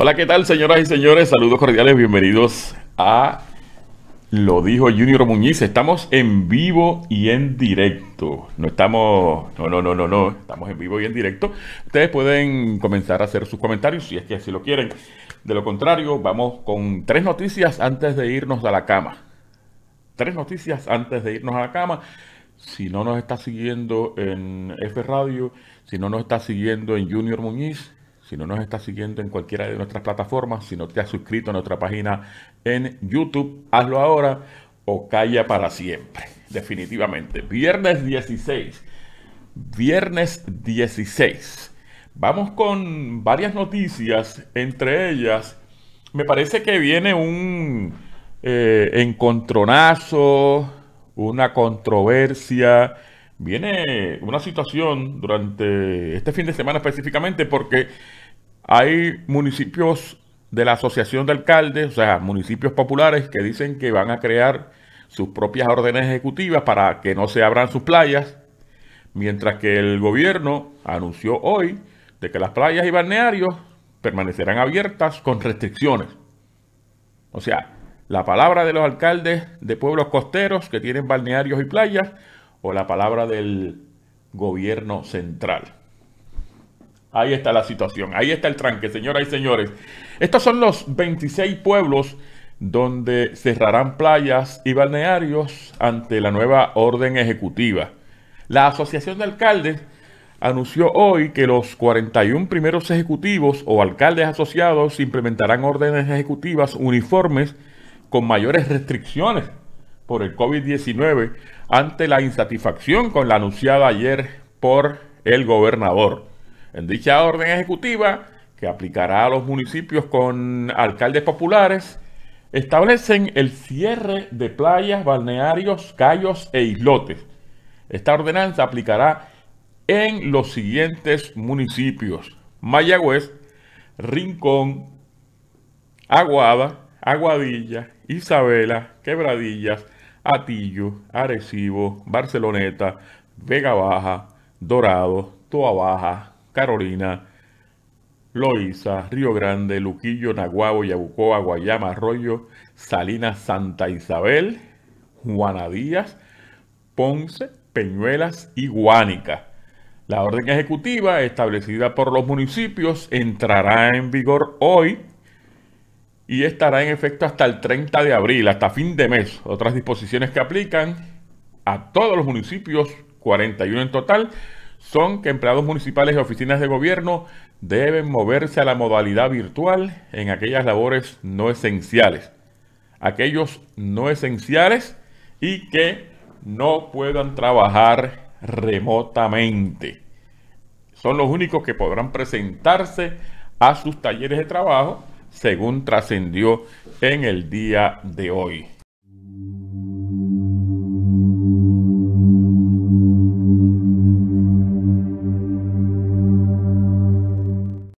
Hola, ¿qué tal, señoras y señores? Saludos cordiales, bienvenidos a Lo dijo Junior Muñiz. Estamos en vivo y en directo. No estamos, no, no, no, no, no, estamos en vivo y en directo. Ustedes pueden comenzar a hacer sus comentarios si es que así lo quieren. De lo contrario, vamos con tres noticias antes de irnos a la cama. Tres noticias antes de irnos a la cama. Si no nos está siguiendo en F Radio, si no nos está siguiendo en Junior Muñiz, si no nos estás siguiendo en cualquiera de nuestras plataformas, si no te has suscrito a nuestra página en YouTube, hazlo ahora o calla para siempre. Definitivamente. Viernes 16. Viernes 16. Vamos con varias noticias, entre ellas, me parece que viene un eh, encontronazo, una controversia viene una situación durante este fin de semana específicamente porque hay municipios de la Asociación de Alcaldes, o sea, municipios populares que dicen que van a crear sus propias órdenes ejecutivas para que no se abran sus playas, mientras que el gobierno anunció hoy de que las playas y balnearios permanecerán abiertas con restricciones. O sea, la palabra de los alcaldes de pueblos costeros que tienen balnearios y playas o la palabra del gobierno central. Ahí está la situación, ahí está el tranque, señoras y señores. Estos son los 26 pueblos donde cerrarán playas y balnearios ante la nueva orden ejecutiva. La Asociación de Alcaldes anunció hoy que los 41 primeros ejecutivos o alcaldes asociados implementarán órdenes ejecutivas uniformes con mayores restricciones por el COVID-19 ante la insatisfacción con la anunciada ayer por el gobernador. En dicha orden ejecutiva, que aplicará a los municipios con alcaldes populares, establecen el cierre de playas, balnearios, callos e islotes. Esta ordenanza aplicará en los siguientes municipios: Mayagüez, Rincón, Aguada, Aguadilla, Isabela, Quebradillas, Atillo, Arecibo, Barceloneta, Vega Baja, Dorado, Toa Baja, Carolina, Loiza, Río Grande, Luquillo, Naguabo, Yabucoa, Guayama, Arroyo, Salinas, Santa Isabel, Juana Díaz, Ponce, Peñuelas y Guánica. La orden ejecutiva establecida por los municipios entrará en vigor hoy y estará en efecto hasta el 30 de abril, hasta fin de mes. Otras disposiciones que aplican a todos los municipios, 41 en total, son que empleados municipales y oficinas de gobierno deben moverse a la modalidad virtual en aquellas labores no esenciales. Aquellos no esenciales y que no puedan trabajar remotamente. Son los únicos que podrán presentarse a sus talleres de trabajo según trascendió en el día de hoy.